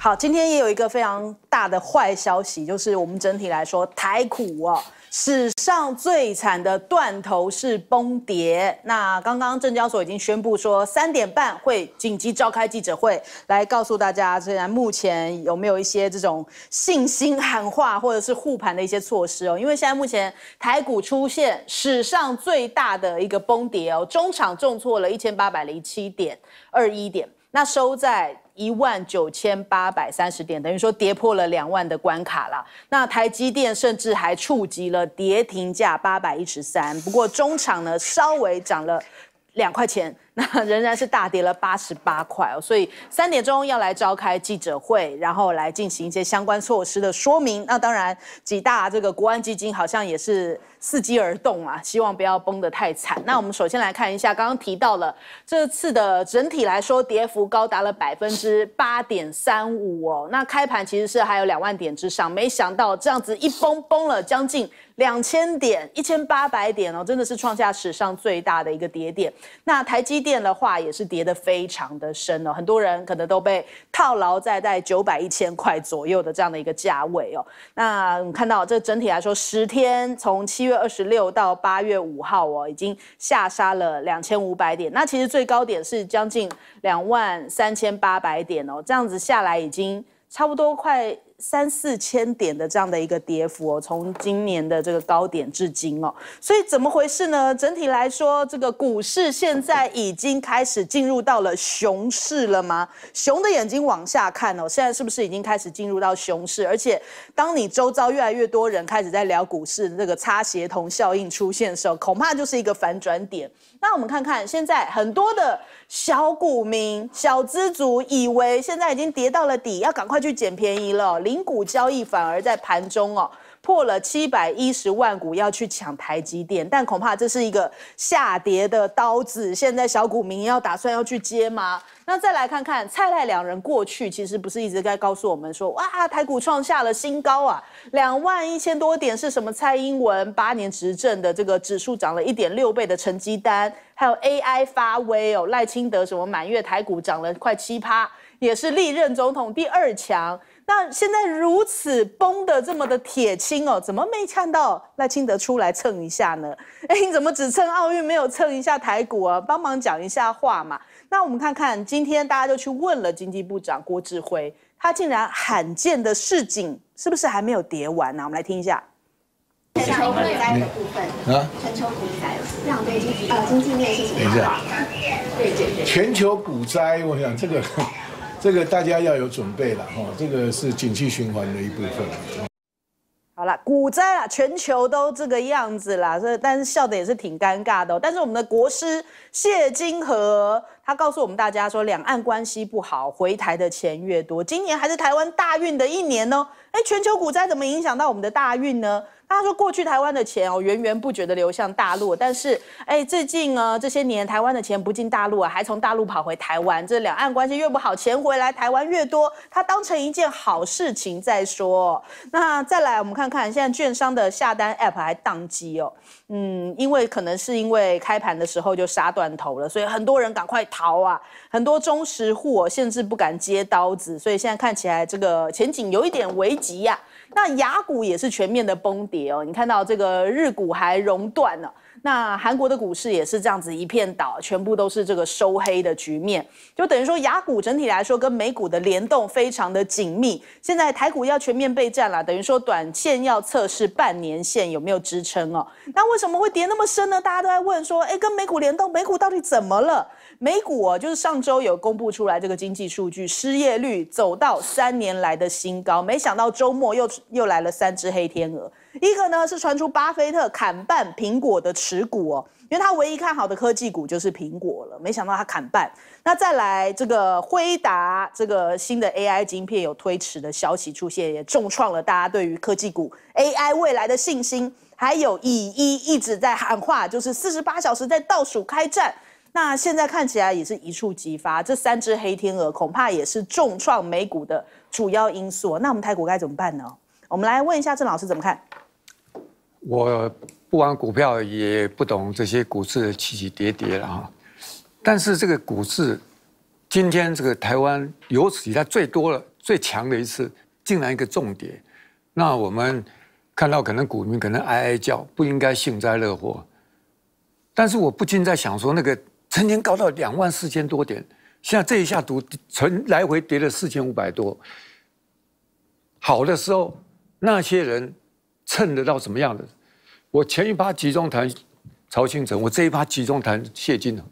好，今天也有一个非常大的坏消息，就是我们整体来说台股哦，史上最惨的断头式崩跌。那刚刚证交所已经宣布说，三点半会紧急召开记者会，来告诉大家，虽然目前有没有一些这种信心喊话或者是护盘的一些措施哦，因为现在目前台股出现史上最大的一个崩跌哦，中场重挫了一千八百零七点二一点，那收在。一万九千八百三十点，等于说跌破了两万的关卡了。那台积电甚至还触及了跌停价八百一十三，不过中场呢稍微涨了两块钱，那仍然是大跌了八十八块哦。所以三点钟要来召开记者会，然后来进行一些相关措施的说明。那当然，几大这个国安基金好像也是。伺机而动啊，希望不要崩得太惨。那我们首先来看一下，刚刚提到了这次的整体来说，跌幅高达了百分之八点三五哦。那开盘其实是还有两万点之上，没想到这样子一崩，崩了将近两千点，一千八百点哦，真的是创下史上最大的一个跌点。那台积电的话，也是跌得非常的深哦，很多人可能都被套牢在在九百一千块左右的这样的一个价位哦。那我们看到这整体来说，十天从七月二十六到八月五号哦，已经下杀了两千五百点。那其实最高点是将近两万三千八百点哦，这样子下来已经差不多快。三四千点的这样的一个跌幅哦，从今年的这个高点至今哦，所以怎么回事呢？整体来说，这个股市现在已经开始进入到了熊市了吗？熊的眼睛往下看哦，现在是不是已经开始进入到熊市？而且，当你周遭越来越多人开始在聊股市，这个擦协同效应出现的时候，恐怕就是一个反转点。那我们看看，现在很多的小股民、小资族以为现在已经跌到了底，要赶快去捡便宜了。零股交易反而在盘中哦。破了七百一十万股要去抢台积电，但恐怕这是一个下跌的刀子。现在小股民要打算要去接吗？那再来看看蔡赖两人过去，其实不是一直在告诉我们说，哇，台股创下了新高啊，两万一千多点是什么？蔡英文八年执政的这个指数涨了一点六倍的成绩单，还有 AI 发威哦，赖清德什么满月台股涨了快七趴，也是历任总统第二强。那现在如此崩得这么的铁青哦，怎么没看到赖清德出来蹭一下呢？哎，你怎么只蹭奥运，没有蹭一下台股啊？帮忙讲一下话嘛。那我们看看，今天大家就去问了经济部长郭智辉，他竟然罕见的市井，是不是还没有叠完呢？我们来听一下。全球股灾的部分，全球股灾，这两对已经啊经济面已经结全球股灾，我想这个。这个大家要有准备了哈，这个是景气循环的一部分。好了，股灾啊，全球都这个样子啦，这但是笑的也是挺尴尬的。但是我们的国师谢金河他告诉我们大家说，两岸关系不好，回台的钱越多。今年还是台湾大运的一年哦。哎，全球股灾怎么影响到我们的大运呢？他说过去台湾的钱哦，源源不绝的流向大陆，但是哎，最近呢这些年，台湾的钱不进大陆啊，还从大陆跑回台湾。这两岸关系越不好，钱回来台湾越多，他当成一件好事情在说。那再来，我们看看现在券商的下单 App 还宕机哦，嗯，因为可能是因为开盘的时候就杀断头了，所以很多人赶快逃啊，很多忠实户甚至不敢接刀子，所以现在看起来这个前景有一点危急呀。那雅股也是全面的崩跌哦，你看到这个日股还熔断了，那韩国的股市也是这样子一片倒，全部都是这个收黑的局面，就等于说雅股整体来说跟美股的联动非常的紧密，现在台股要全面备战了，等于说短线要测试半年线有没有支撑哦。那为什么会跌那么深呢？大家都在问说，哎，跟美股联动，美股到底怎么了？美股哦，就是上周有公布出来这个经济数据，失业率走到三年来的新高。没想到周末又又来了三只黑天鹅，一个呢是传出巴菲特砍半苹果的持股哦，因为他唯一看好的科技股就是苹果了。没想到他砍半，那再来这个辉达这个新的 AI 晶片有推迟的消息出现，也重创了大家对于科技股 AI 未来的信心。还有以一一直在喊话，就是四十八小时在倒数开战。那现在看起来也是一触即发，这三只黑天鹅恐怕也是重创美股的主要因素。那我们台股该怎么办呢？我们来问一下郑老师怎么看？我不玩股票，也不懂这些股市的起起跌跌了哈。但是这个股市今天这个台湾有史以来最多了、最强的一次，竟然一个重跌。那我们看到可能股民可能哀哀叫，不应该幸灾乐祸。但是我不禁在想说，那个。成经高到两万四千多点，现在这一下赌，曾来回跌了四千五百多。好的时候，那些人蹭得到什么样的？我前一趴集中谈曹庆成，我这一趴集中谈谢金河。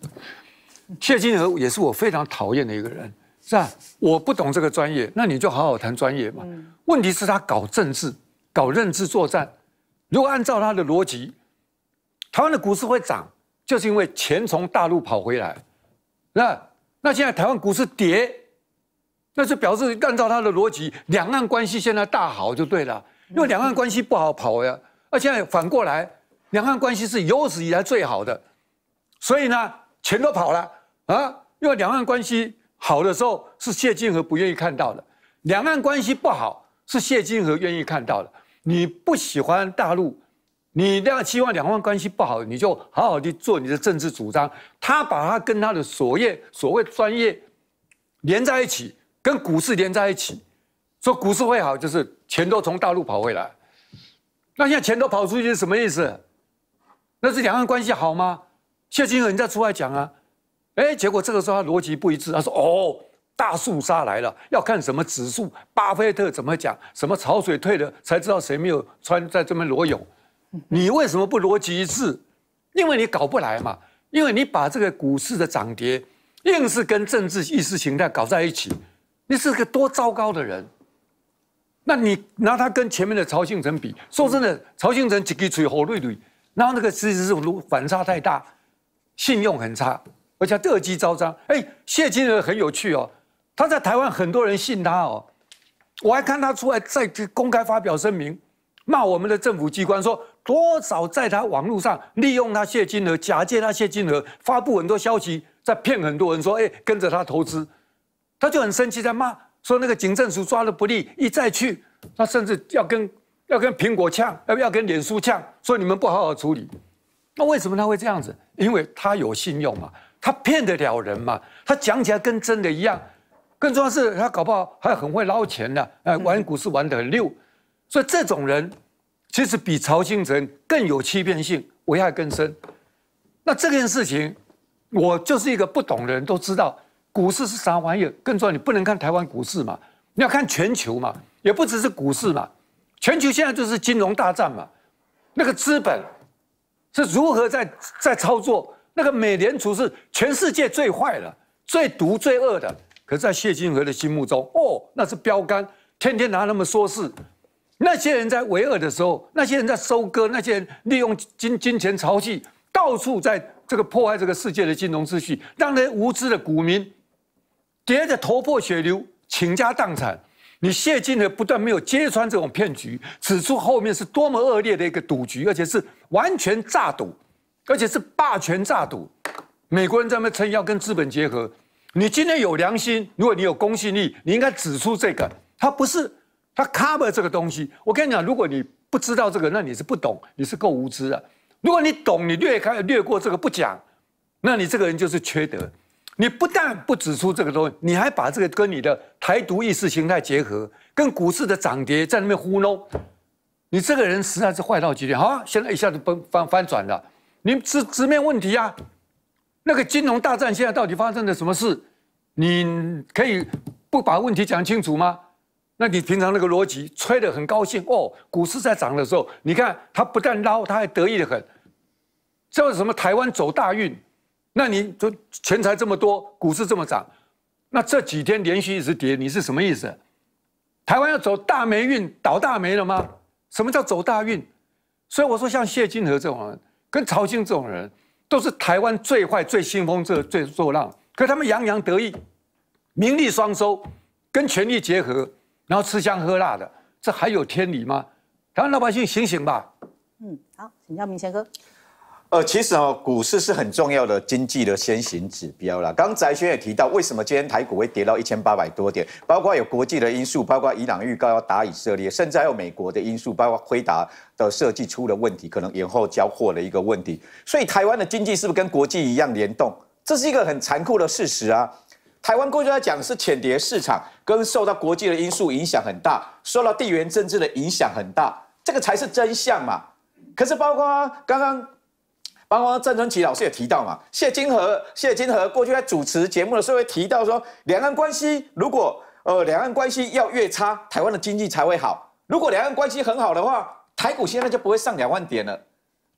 谢金河也是我非常讨厌的一个人，是吧？我不懂这个专业，那你就好好谈专业嘛。问题是，他搞政治，搞认知作战。如果按照他的逻辑，台湾的股市会涨。就是因为钱从大陆跑回来，那那现在台湾股市跌，那就表示按照他的逻辑，两岸关系现在大好就对了。因为两岸关系不好跑呀，而且反过来，两岸关系是有史以来最好的，所以呢，钱都跑了啊。因为两岸关系好的时候是谢金河不愿意看到的，两岸关系不好是谢金河愿意看到的。你不喜欢大陆。你那样期望两岸关系不好，你就好好地做你的政治主张。他把他跟他的所业所谓专业连在一起，跟股市连在一起，说股市会好就是钱都从大陆跑回来。那现在钱都跑出去是什么意思？那是两岸关系好吗？谢金河人家出来讲啊，哎，结果这个时候他逻辑不一致，他说哦，大屠杀来了，要看什么指数，巴菲特怎么讲，什么潮水退了才知道谁没有穿在这边裸泳。你为什么不逻辑一致？因为你搞不来嘛，因为你把这个股市的涨跌硬是跟政治意识形态搞在一起，你是个多糟糕的人。那你拿他跟前面的曹兴成比，说真的，曹兴成急个嘴好瑞瑞，然后那个其实是反差太大，信用很差，而且劣迹招彰。哎，谢金龙很有趣哦，他在台湾很多人信他哦，我还看他出来再公开发表声明，骂我们的政府机关说。多少在他网络上利用他借金额假借他借金额发布很多消息，在骗很多人说，哎，跟着他投资，他就很生气，在骂说那个警政署抓的不力，一再去，他甚至要跟要跟苹果呛，要不要跟脸书呛，说你们不好好处理，那为什么他会这样子？因为他有信用嘛，他骗得了人嘛，他讲起来跟真的一样，更重要是他搞不好还很会捞钱呢，哎，玩股市玩得很溜，所以这种人。其实比曹兴城更有欺骗性，危害更深。那这件事情，我就是一个不懂的人，都知道股市是啥玩意儿。更重要，你不能看台湾股市嘛，你要看全球嘛，也不只是股市嘛。全球现在就是金融大战嘛，那个资本是如何在在操作？那个美联储是全世界最坏的、最毒、最恶的。可是，在谢金河的心目中，哦，那是标杆，天天拿他们说事。那些人在为恶的时候，那些人在收割，那些人利用金金钱潮气，到处在这个破坏这个世界的金融秩序，让那无知的股民跌得头破血流、倾家荡产。你谢金河不但没有揭穿这种骗局，指出后面是多么恶劣的一个赌局，而且是完全诈赌，而且是霸权诈赌。美国人在那边称要跟资本结合，你今天有良心，如果你有公信力，你应该指出这个，他不是。它 cover 这个东西，我跟你讲，如果你不知道这个，那你是不懂，你是够无知的。如果你懂，你略开略过这个不讲，那你这个人就是缺德。你不但不指出这个东西，你还把这个跟你的台独意识形态结合，跟股市的涨跌在那边糊弄，你这个人实在是坏到极点！啊，现在一下子崩翻翻转了，你直直面问题啊！那个金融大战现在到底发生了什么事？你可以不把问题讲清楚吗？那你平常那个逻辑吹的很高兴哦，股市在涨的时候，你看他不但捞，他还得意的很。叫什么台湾走大运？那你就钱财这么多，股市这么涨，那这几天连续一直跌，你是什么意思？台湾要走大霉运，倒大霉了吗？什么叫走大运？所以我说，像谢金河这种人，跟曹金这种人，都是台湾最坏、最兴风作最作浪。可他们洋洋得意，名利双收，跟权力结合。然后吃香喝辣的，这还有天理吗？台湾老百姓醒醒吧！嗯，好，请教明贤哥。呃，其实哦，股市是很重要的经济的先行指标啦。刚翟轩也提到，为什么今天台股会跌到一千八百多点？包括有国际的因素，包括伊朗预告要打以色列，甚至还有美国的因素，包括辉达的设计出了问题，可能延后交货的一个问题。所以台湾的经济是不是跟国际一样联动？这是一个很残酷的事实啊。台湾过去在讲是潜谍市场，跟受到国际的因素影响很大，受到地缘政治的影响很大，这个才是真相嘛。可是包括刚刚，包括郑春奇老师也提到嘛，谢金河，谢金河过去在主持节目的时候会提到说，两岸关系如果呃两岸关系要越差，台湾的经济才会好；如果两岸关系很好的话，台股现在就不会上两万点了。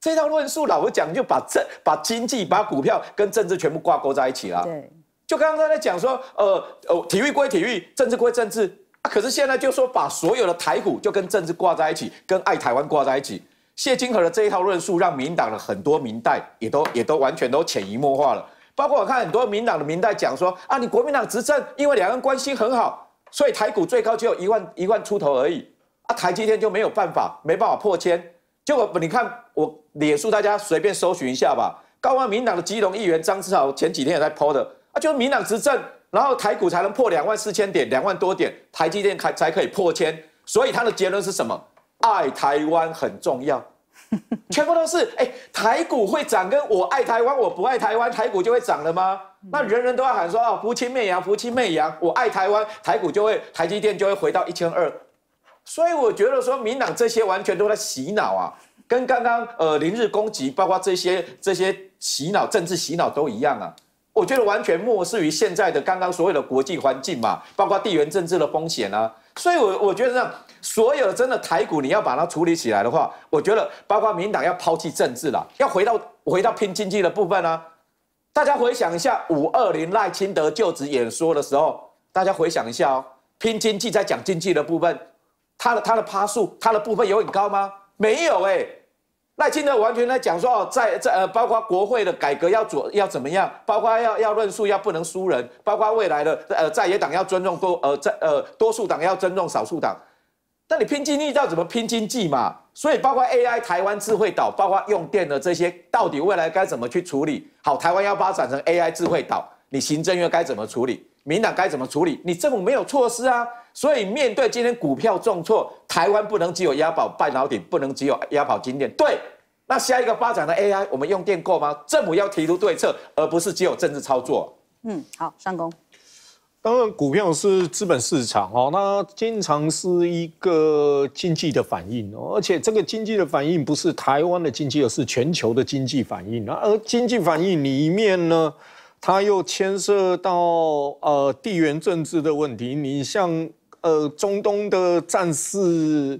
这套论述老实讲，就把政、把经济、把股票跟政治全部挂钩在一起了。对。就刚刚在讲说，呃呃，体育归体育，政治归政治。可是现在就说把所有的台股就跟政治挂在一起，跟爱台湾挂在一起。谢金河的这一套论述，让民党的很多民代也都也都完全都潜移默化了。包括我看很多民党的民代讲说，啊，你国民党执政，因为两岸关系很好，所以台股最高只有一万一万出头而已。啊，台积电就没有办法，没办法破千。结果你看我脸书大家随便搜寻一下吧。高刚民党的基隆议员张志豪前几天也在 po 的。就民党执政，然后台股才能破两万四千点，两万多点，台积电才才可以破千。所以他的结论是什么？爱台湾很重要，全部都是哎，台股会涨，跟我爱台湾，我不爱台湾，台股就会涨了吗？那人人都要喊说啊，福清媚洋，福清媚洋，我爱台湾，台股就会，台积电就会回到一千二。所以我觉得说，民党这些完全都在洗脑啊，跟刚刚呃零日攻击，包括这些这些洗脑政治洗脑都一样啊。我觉得完全漠视于现在的刚刚所有的国际环境嘛，包括地缘政治的风险啊。所以，我我觉得呢，所有真的台股，你要把它处理起来的话，我觉得包括民党要抛弃政治了，要回到回到拼经济的部分啊。大家回想一下，五二零赖清德就职演说的时候，大家回想一下哦，拼经济在讲经济的部分，他的他的趴数，他的部分有很高吗？没有哎。赖清德完全在讲说哦，在在呃，包括国会的改革要做要怎么样，包括要要论述要不能输人，包括未来的呃在野党要尊重多呃在呃多数党要尊重少数党，但你拼经济要怎么拼经济嘛？所以包括 AI 台湾智慧岛，包括用电的这些，到底未来该怎么去处理？好，台湾要发展成 AI 智慧岛，你行政院该怎么处理？民党该怎么处理？你政府没有措施啊？所以，面对今天股票重挫，台湾不能只有押宝半导体，不能只有押宝金电。对，那下一个发展的 AI，我们用电够吗？政府要提出对策，而不是只有政治操作。嗯，好，上工。当然，股票是资本市场哦，那经常是一个经济的反应，而且这个经济的反应不是台湾的经济，而是全球的经济反应。而经济反应里面呢，它又牵涉到呃地缘政治的问题。你像。呃，中东的战事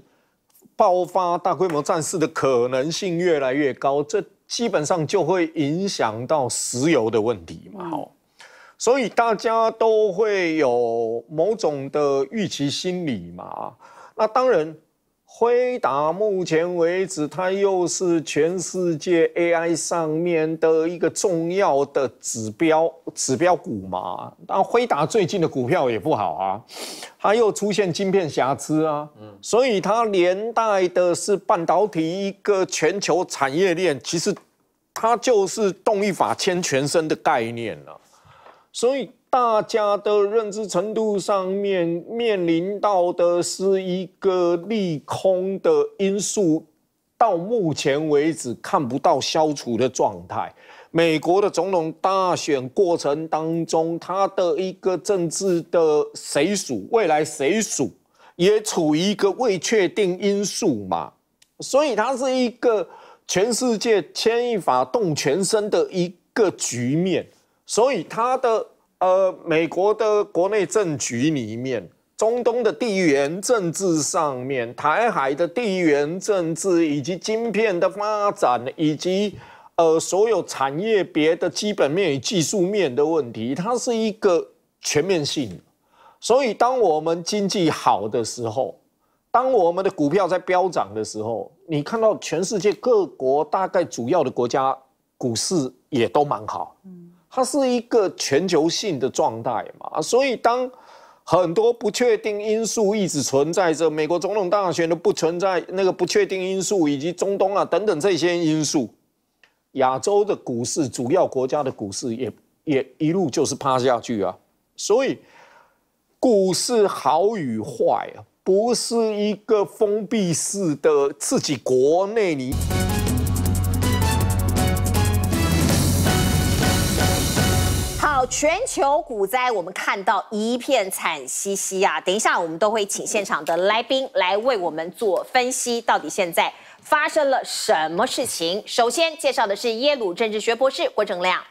爆发，大规模战事的可能性越来越高，这基本上就会影响到石油的问题嘛，好，所以大家都会有某种的预期心理嘛，那当然。辉达目前为止，它又是全世界 A I 上面的一个重要的指标指标股嘛。但辉达最近的股票也不好啊，它又出现晶片瑕疵啊，嗯，所以它连带的是半导体一个全球产业链，其实它就是动一法牵全身的概念了，所以。大家的认知程度上面面临到的是一个利空的因素，到目前为止看不到消除的状态。美国的总统大选过程当中，他的一个政治的谁属，未来谁属，也处于一个未确定因素嘛，所以它是一个全世界牵一发动全身的一个局面，所以它的。呃，美国的国内政局里面，中东的地缘政治上面，台海的地缘政治，以及晶片的发展，以及呃，所有产业别的基本面与技术面的问题，它是一个全面性。所以，当我们经济好的时候，当我们的股票在飙涨的时候，你看到全世界各国大概主要的国家股市也都蛮好。它是一个全球性的状态嘛，所以当很多不确定因素一直存在着，美国总统大选的不存在那个不确定因素，以及中东啊等等这些因素，亚洲的股市、主要国家的股市也也一路就是趴下去啊。所以股市好与坏，啊，不是一个封闭式的自己国内你。全球股灾，我们看到一片惨兮兮啊！等一下，我们都会请现场的来宾来为我们做分析，到底现在发生了什么事情。首先介绍的是耶鲁政治学博士郭正亮，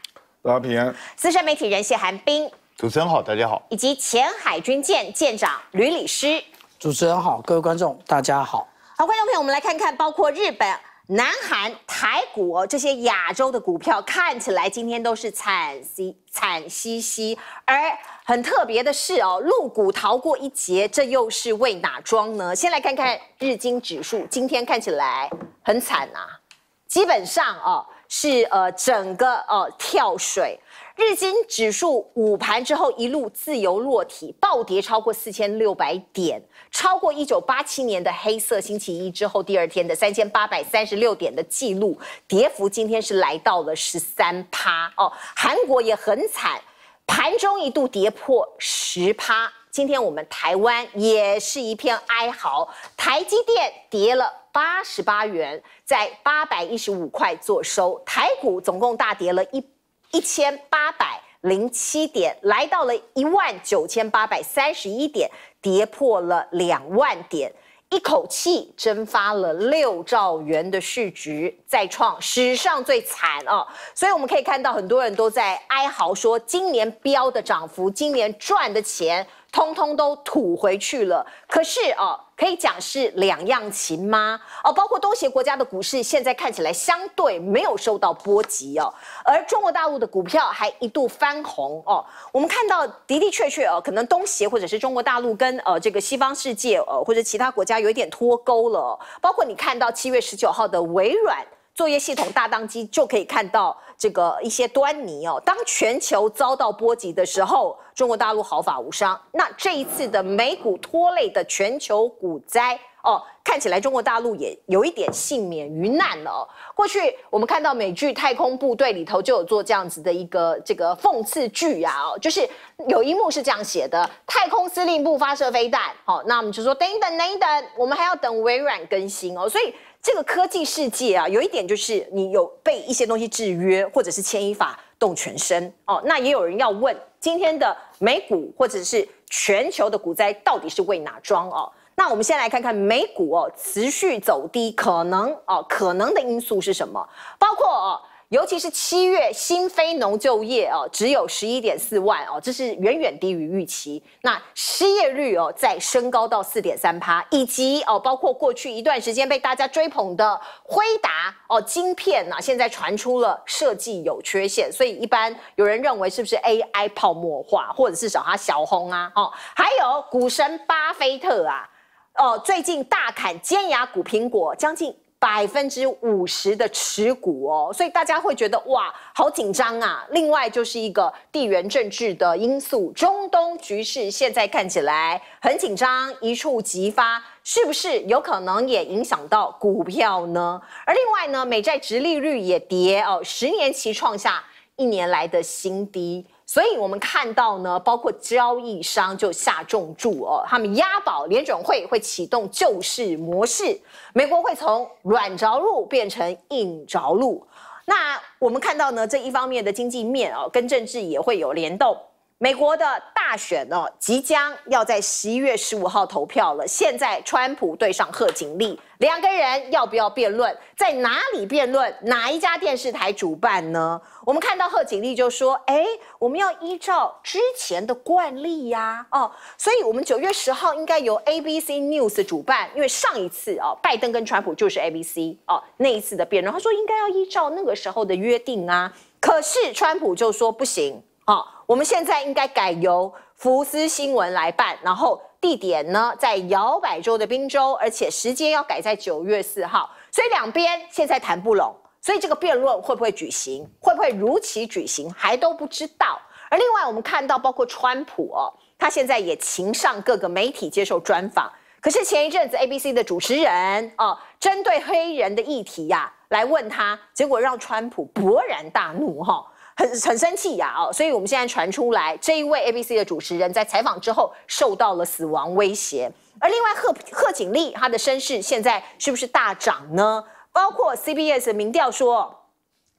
大家平安；资深媒体人谢寒冰，主持人好，大家好；以及前海军舰舰长吕理师，主持人好，各位观众大家好。好，观众朋友，我们来看看包括日本、南韩、台股这些亚洲的股票，看起来今天都是惨兮。惨兮兮，而很特别的是哦，入股逃过一劫，这又是为哪桩呢？先来看看日经指数，今天看起来很惨啊，基本上哦是呃整个呃跳水，日经指数午盘之后一路自由落体，暴跌超过四千六百点。超过一九八七年的黑色星期一之后，第二天的三千八百三十六点的记录，跌幅今天是来到了十三趴哦。韩国也很惨，盘中一度跌破十趴。今天我们台湾也是一片哀嚎，台积电跌了八十八元，在八百一十五块做收，台股总共大跌了一一千八百。零七点来到了一万九千八百三十一点，跌破了两万点，一口气蒸发了六兆元的市值，再创史上最惨啊！所以我们可以看到，很多人都在哀嚎说，今年标的涨幅，今年赚的钱。通通都吐回去了，可是哦，可以讲是两样情吗？哦，包括东协国家的股市现在看起来相对没有受到波及哦，而中国大陆的股票还一度翻红哦。我们看到的的确确哦，可能东协或者是中国大陆跟呃这个西方世界呃或者其他国家有一点脱钩了。包括你看到七月十九号的微软作业系统大当机，就可以看到这个一些端倪哦。当全球遭到波及的时候。中国大陆毫发无伤，那这一次的美股拖累的全球股灾哦，看起来中国大陆也有一点幸免于难哦。过去我们看到美剧《太空部队》里头就有做这样子的一个这个讽刺剧啊哦，就是有一幕是这样写的：太空司令部发射飞弹，好，那我们就说等一等，等一等，我们还要等微软更新哦。所以这个科技世界啊，有一点就是你有被一些东西制约，或者是牵一发动全身哦。那也有人要问。今天的美股或者是全球的股灾到底是为哪桩哦？那我们先来看看美股哦持续走低，可能哦可能的因素是什么？包括哦。尤其是七月新非农就业哦，只有十一点四万哦，这是远远低于预期。那失业率哦在升高到四点三趴，以及哦包括过去一段时间被大家追捧的辉达哦晶片呢，现在传出了设计有缺陷，所以一般有人认为是不是 AI 泡沫化，或者是找它小红啊哦。还有股神巴菲特啊哦，最近大砍尖牙股苹果，将近。百分之五十的持股哦，所以大家会觉得哇，好紧张啊！另外就是一个地缘政治的因素，中东局势现在看起来很紧张，一触即发，是不是有可能也影响到股票呢？而另外呢，美债殖利率也跌哦，十年期创下一年来的新低。所以，我们看到呢，包括交易商就下重注哦，他们押宝联准会会启动救市模式，美国会从软着陆变成硬着陆。那我们看到呢，这一方面的经济面啊，跟政治也会有联动。美国的大选呢，即将要在十一月十五号投票了。现在川普对上贺锦丽，两个人要不要辩论？在哪里辩论？哪一家电视台主办呢？我们看到贺锦丽就说：“哎，我们要依照之前的惯例呀，哦，所以我们九月十号应该由 ABC News 主办，因为上一次哦，拜登跟川普就是 ABC 哦，那一次的辩论。他说应该要依照那个时候的约定啊，可是川普就说不行哦。”我们现在应该改由福斯新闻来办，然后地点呢在摇摆州的宾州，而且时间要改在九月四号。所以两边现在谈不拢，所以这个辩论会不会举行，会不会如期举行，还都不知道。而另外，我们看到包括川普哦，他现在也请上各个媒体接受专访。可是前一阵子 ABC 的主持人哦，针对黑人的议题呀来问他，结果让川普勃然大怒哈。很很生气呀！哦，所以我们现在传出来，这一位 ABC 的主持人在采访之后受到了死亡威胁。而另外，贺贺锦丽她的身世现在是不是大涨呢？包括 CBS 的民调说，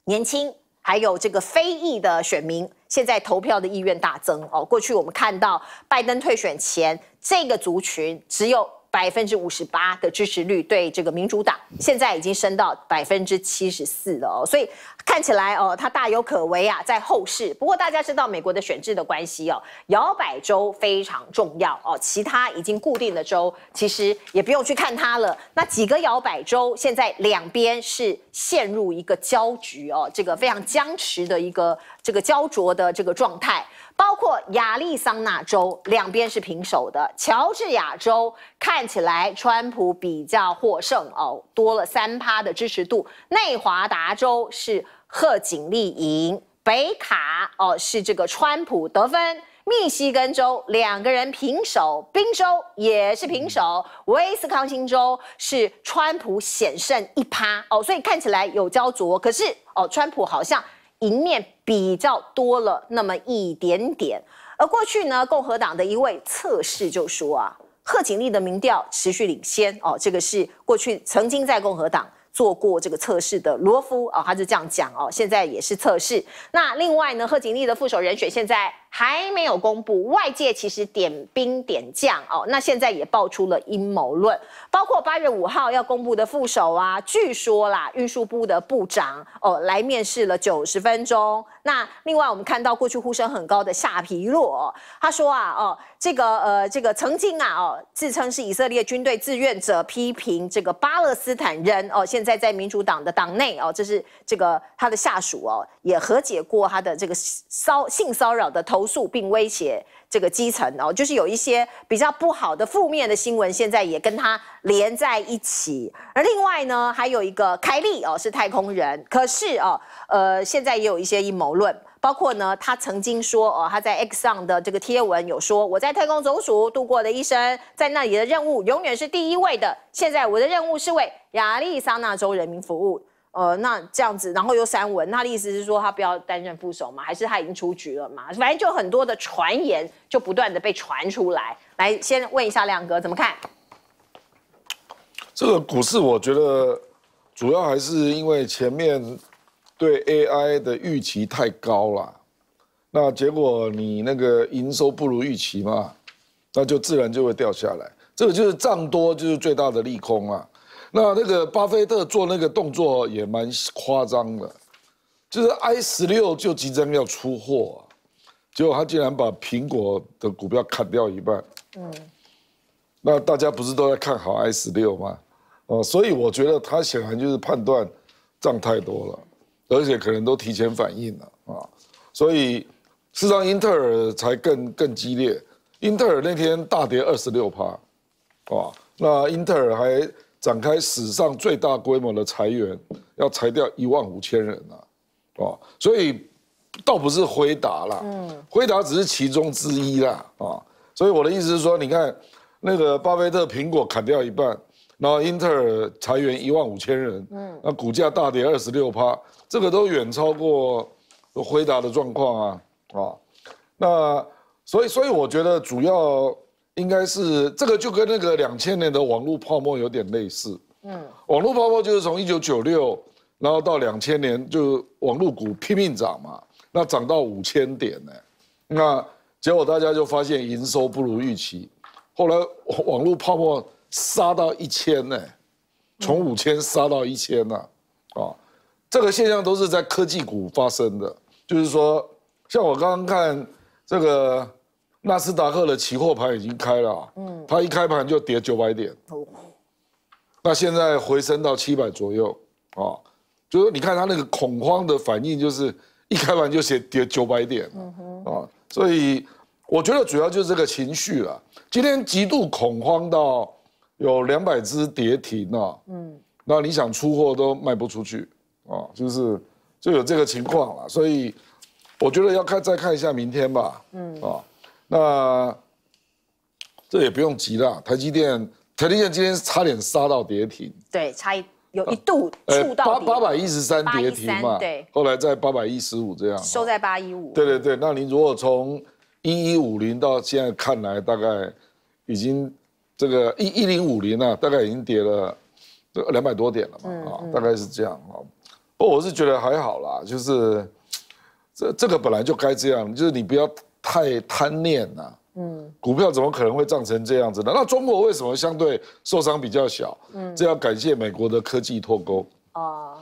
年轻还有这个非裔的选民现在投票的意愿大增哦。过去我们看到拜登退选前，这个族群只有。百分之五十八的支持率对这个民主党，现在已经升到百分之七十四了哦，所以看起来哦，它大有可为啊，在后市。不过大家知道美国的选制的关系哦，摇摆州非常重要哦，其他已经固定的州其实也不用去看它了。那几个摇摆州现在两边是陷入一个焦局哦，这个非常僵持的一个这个焦灼的这个状态。包括亚利桑那州两边是平手的，乔治亚州看起来川普比较获胜哦，多了三趴的支持度。内华达州是贺锦丽赢，北卡哦是这个川普得分。密西根州两个人平手，宾州也是平手，威斯康星州是川普险胜一趴哦，所以看起来有焦灼，可是哦川普好像。赢面比较多了那么一点点，而过去呢，共和党的一位测试就说啊，贺锦丽的民调持续领先哦，这个是过去曾经在共和党。做过这个测试的罗夫哦，他是这样讲哦。现在也是测试。那另外呢，贺锦丽的副手人选现在还没有公布，外界其实点兵点将哦。那现在也爆出了阴谋论，包括八月五号要公布的副手啊，据说啦，运输部的部长哦来面试了九十分钟。那另外，我们看到过去呼声很高的夏皮洛，他说啊，哦，这个呃，这个曾经啊，哦，自称是以色列军队志愿者，批评这个巴勒斯坦人哦，现在在民主党的党内哦，这是这个他的下属哦，也和解过他的这个骚性骚扰的投诉并威胁。这个基层哦，就是有一些比较不好的负面的新闻，现在也跟他连在一起。而另外呢，还有一个凯利哦，是太空人，可是哦，呃，现在也有一些阴谋论，包括呢，他曾经说哦，他在 X 上的这个贴文有说，我在太空总署度过的一生，在那里的任务永远是第一位的。现在我的任务是为亚利桑那州人民服务。呃，那这样子，然后又三文，那意思是说他不要担任副手吗？还是他已经出局了吗？反正就很多的传言就不断的被传出来。来，先问一下亮哥怎么看？这个股市，我觉得主要还是因为前面对 AI 的预期太高了，那结果你那个营收不如预期嘛，那就自然就会掉下来。这个就是涨多就是最大的利空了。那那个巴菲特做那个动作也蛮夸张的，就是 i 十六就急将要出货，结果他竟然把苹果的股票砍掉一半。嗯，那大家不是都在看好 i 十六吗？哦，所以我觉得他显然就是判断账太多了，而且可能都提前反应了啊。所以事实上，英特尔才更更激烈。英特尔那天大跌二十六趴，哇，那英特尔还。展开史上最大规模的裁员，要裁掉一万五千人啊，哦，所以倒不是回答啦，嗯，回答只是其中之一啦，啊，所以我的意思是说，你看那个巴菲特苹果砍掉一半，然后英特尔裁员一万五千人，嗯，那股价大跌二十六趴，这个都远超过回答的状况啊，啊，那所以所以我觉得主要。应该是这个就跟那个两千年的网络泡沫有点类似。嗯，网络泡沫就是从一九九六，然后到两千年，就网络股拼命涨嘛，那涨到五千点呢，那结果大家就发现营收不如预期，后来网络泡沫杀到一千呢，从五千杀到一千呢，啊，这个现象都是在科技股发生的，就是说，像我刚刚看这个。纳斯达克的期货盘已经开了，嗯，它一开盘就跌九百点，哦，那现在回升到七百左右啊，就是你看它那个恐慌的反应，就是一开盘就写跌九百点，嗯哼，啊，所以我觉得主要就是这个情绪了。今天极度恐慌到有两百只跌停啊，嗯，那你想出货都卖不出去啊，就是就有这个情况了。所以我觉得要看再看一下明天吧，嗯，啊。那这也不用急了，台积电，台积电今天差点杀到跌停，对，差有一度触到八八百一十三跌停嘛，对，后来在八百一十五这样，收在八一五，对对对。那您如果从一一五零到现在看来，大概已经这个一一零五零啊，大概已经跌了两百多点了嘛，啊，大概是这样啊。哦，我是觉得还好啦，就是这这个本来就该这样，就是你不要。太贪念了，嗯，股票怎么可能会涨成这样子呢？那中国为什么相对受伤比较小？嗯，这要感谢美国的科技脱钩啊，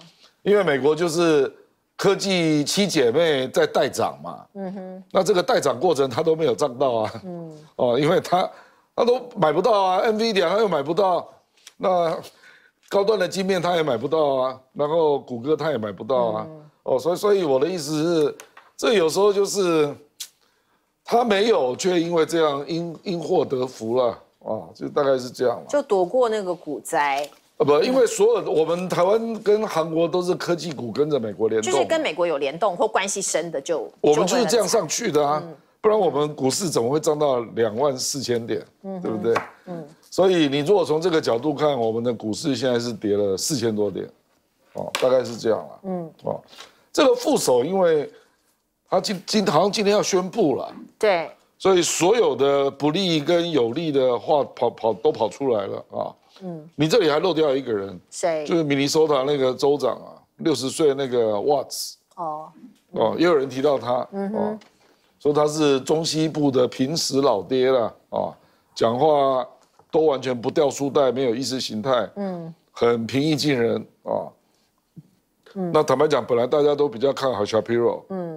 因为美国就是科技七姐妹在代涨嘛，嗯哼，那这个代涨过程他都没有涨到啊，嗯，哦，因为他他都买不到啊，NVDA 他又买不到，那高端的晶片他也买不到啊，然后谷歌他也买不到啊，哦，所以所以我的意思是，这有时候就是。他没有，却因为这样因因祸得福了啊！就大概是这样嘛，就躲过那个股灾啊！不，因为所有我们台湾跟韩国都是科技股跟着美国联动，就是跟美国有联动或关系深的就我们就是这样上去的啊！不然我们股市怎么会涨到两万四千点？嗯，对不对？嗯，所以你如果从这个角度看，我们的股市现在是跌了四千多点，哦，大概是这样了。嗯，哦，这个副手因为。他今今好像今天要宣布了，对，所以所有的不利跟有利的话跑跑都跑出来了啊。嗯，你这里还漏掉一个人，谁？就是米尼西塔那个州长啊，六十岁那个 Watts，哦，哦，也有人提到他，哦，说他是中西部的平时老爹了啊，讲话都完全不掉书袋，没有意识形态，嗯，很平易近人啊。那坦白讲，本来大家都比较看好乔皮罗，嗯。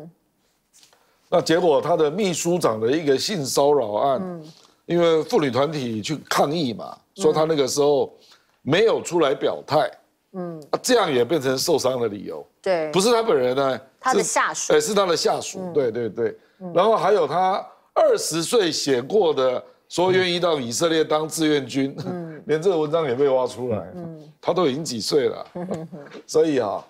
那结果，他的秘书长的一个性骚扰案，因为妇女团体去抗议嘛，说他那个时候没有出来表态，嗯，啊，这样也变成受伤的理由。对，不是他本人呢，他的下属，哎，是他的下属。对对对，然后还有他二十岁写过的，说愿意到以色列当志愿军，连这个文章也被挖出来，嗯，他都已经几岁了，所以啊。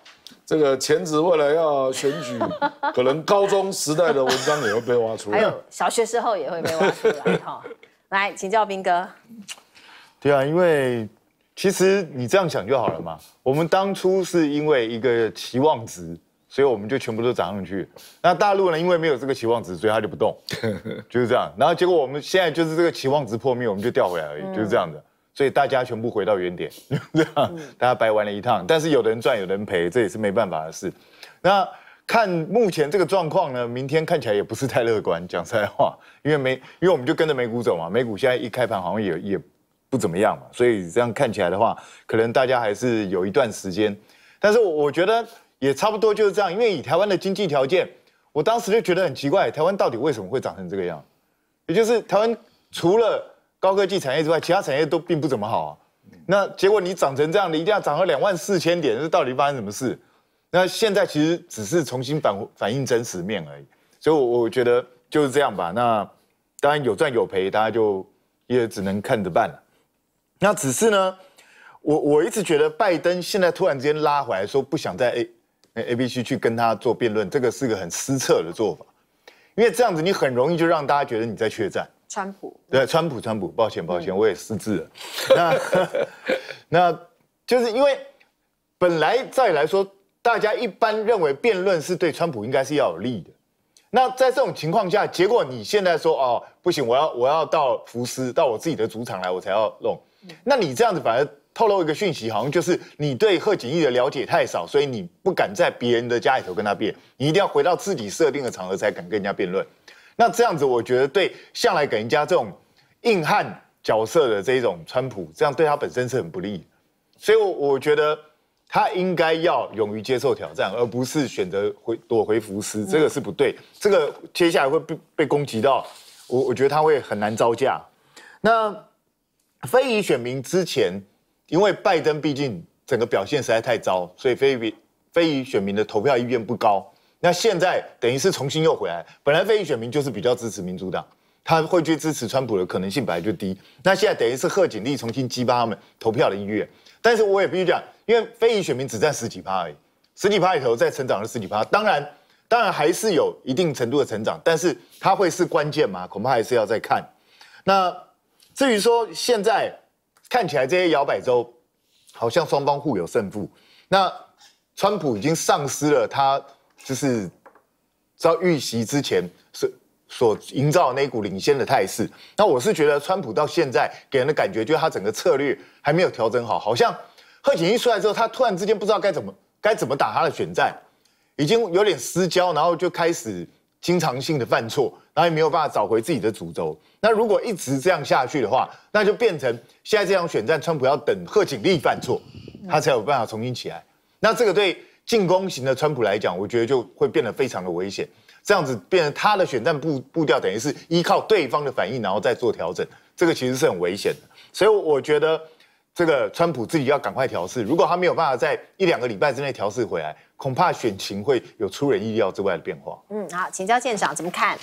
这个前子未来要选举，可能高中时代的文章也会被挖出来，还有小学时候也会被挖出来哈。来请教兵哥。对啊，因为其实你这样想就好了嘛。我们当初是因为一个期望值，所以我们就全部都涨上去。那大陆呢，因为没有这个期望值，所以它就不动，就是这样。然后结果我们现在就是这个期望值破灭，我们就掉回来而已，就是这样的。所以大家全部回到原点，对啊，大家白玩了一趟。但是有的人赚，有人赔，这也是没办法的事。那看目前这个状况呢，明天看起来也不是太乐观，讲实在话，因为美，因为我们就跟着美股走嘛。美股现在一开盘好像也也，不怎么样嘛。所以这样看起来的话，可能大家还是有一段时间。但是我觉得也差不多就是这样，因为以台湾的经济条件，我当时就觉得很奇怪，台湾到底为什么会长成这个样？也就是台湾除了。高科技产业之外，其他产业都并不怎么好啊。那结果你涨成这样的，一定要涨到两万四千点，这到底发生什么事？那现在其实只是重新反反映真实面而已。所以我觉得就是这样吧。那当然有赚有赔，大家就也只能看着办了。那只是呢，我我一直觉得拜登现在突然之间拉回来，说不想在 A、A、B 区去跟他做辩论，这个是个很失策的做法，因为这样子你很容易就让大家觉得你在血战。川普对川普川普，抱歉抱歉，我也失智了。那 那就是因为本来再来说，大家一般认为辩论是对川普应该是要有利的。那在这种情况下，结果你现在说哦不行，我要我要到福斯到我自己的主场来，我才要弄。那你这样子反而透露一个讯息，好像就是你对贺锦义的了解太少，所以你不敢在别人的家里头跟他辩，你一定要回到自己设定的场合才敢跟人家辩论。那这样子，我觉得对向来给人家这种硬汉角色的这一种川普，这样对他本身是很不利。所以，我我觉得他应该要勇于接受挑战，而不是选择回躲回福斯，这个是不对。这个接下来会被被攻击到，我我觉得他会很难招架。那非裔选民之前，因为拜登毕竟整个表现实在太糟，所以非裔非裔选民的投票意愿不高。那现在等于是重新又回来。本来非裔选民就是比较支持民主党，他会去支持川普的可能性本来就低。那现在等于是贺锦丽重新激发他们投票的意愿。但是我也必须讲，因为非裔选民只占十几趴而已，十几趴里头在成长了十几趴，当然当然还是有一定程度的成长，但是它会是关键吗？恐怕还是要再看。那至于说现在看起来这些摇摆州好像双方互有胜负，那川普已经丧失了他。就是遭遇袭之前，所所营造的那股领先的态势。那我是觉得，川普到现在给人的感觉，就是他整个策略还没有调整好，好像贺锦丽出来之后，他突然之间不知道该怎么该怎么打他的选战，已经有点失焦，然后就开始经常性的犯错，然后也没有办法找回自己的主轴。那如果一直这样下去的话，那就变成现在这场选战，川普要等贺锦丽犯错，他才有办法重新起来。那这个对？进攻型的川普来讲，我觉得就会变得非常的危险。这样子变成他的选战步步调，等于是依靠对方的反应，然后再做调整，这个其实是很危险的。所以我觉得这个川普自己要赶快调试。如果他没有办法在一两个礼拜之内调试回来，恐怕选情会有出人意料之外的变化。嗯，好，请教舰长怎么看？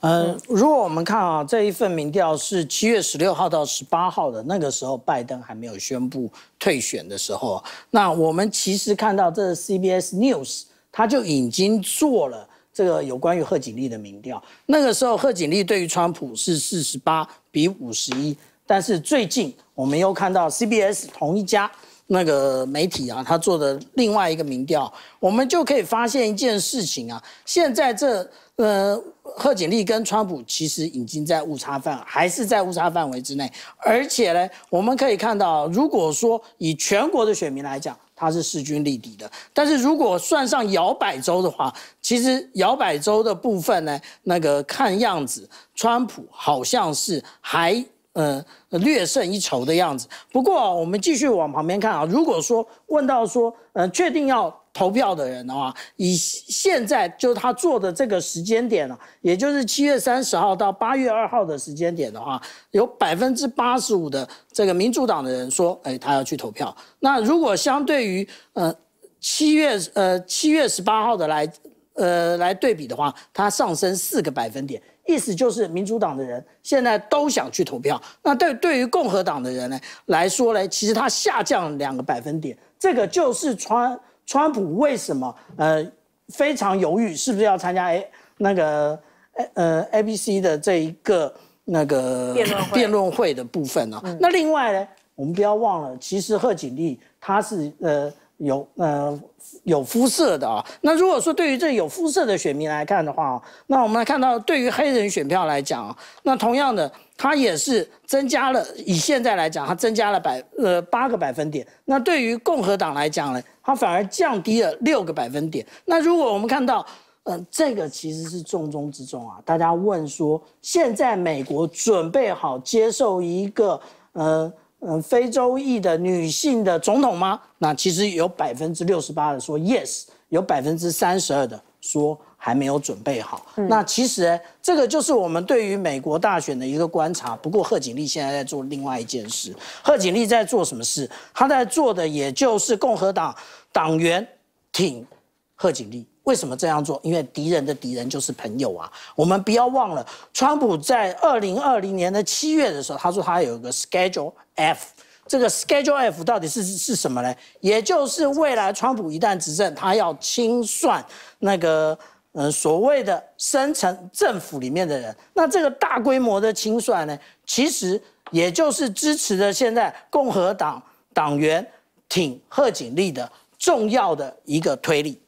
嗯，如果我们看啊，这一份民调是七月十六号到十八号的那个时候，拜登还没有宣布退选的时候，那我们其实看到这 CBS News，他就已经做了这个有关于贺锦丽的民调。那个时候，贺锦丽对于川普是四十八比五十一。但是最近我们又看到 CBS 同一家那个媒体啊，他做的另外一个民调，我们就可以发现一件事情啊，现在这。呃，贺锦丽跟川普其实已经在误差范，还是在误差范围之内。而且呢，我们可以看到，如果说以全国的选民来讲，它是势均力敌的。但是如果算上摇摆州的话，其实摇摆州的部分呢，那个看样子川普好像是还呃略胜一筹的样子。不过我们继续往旁边看啊，如果说问到说，嗯，确定要。投票的人的话，以现在就他做的这个时间点呢，也就是七月三十号到八月二号的时间点的话，有百分之八十五的这个民主党的人说，哎，他要去投票。那如果相对于呃七月呃七月十八号的来呃来对比的话，它上升四个百分点，意思就是民主党的人现在都想去投票。那对对于共和党的人呢来说呢，其实它下降两个百分点，这个就是穿。川普为什么呃非常犹豫是不是要参加哎那个哎呃 A B C 的这一个那个辩论会辩论会的部分呢？那另外呢，我们不要忘了，其实贺锦丽她是呃。有呃有肤色的啊，那如果说对于这有肤色的选民来看的话那我们看到对于黑人选票来讲啊，那同样的它也是增加了，以现在来讲，它增加了百呃八个百分点。那对于共和党来讲呢，它反而降低了六个百分点。那如果我们看到呃这个其实是重中之重啊，大家问说现在美国准备好接受一个呃。嗯，非洲裔的女性的总统吗？那其实有百分之六十八的说 yes，有百分之三十二的说还没有准备好。那其实这个就是我们对于美国大选的一个观察。不过贺锦丽现在在做另外一件事，贺锦丽在做什么事？她在做的也就是共和党党员挺贺锦丽。为什么这样做？因为敌人的敌人就是朋友啊！我们不要忘了，川普在二零二零年的七月的时候，他说他有一个 Schedule F。这个 Schedule F 到底是是什么呢？也就是未来川普一旦执政，他要清算那个呃所谓的深层政府里面的人。那这个大规模的清算呢，其实也就是支持了现在共和党党员挺贺锦丽的重要的一个推力。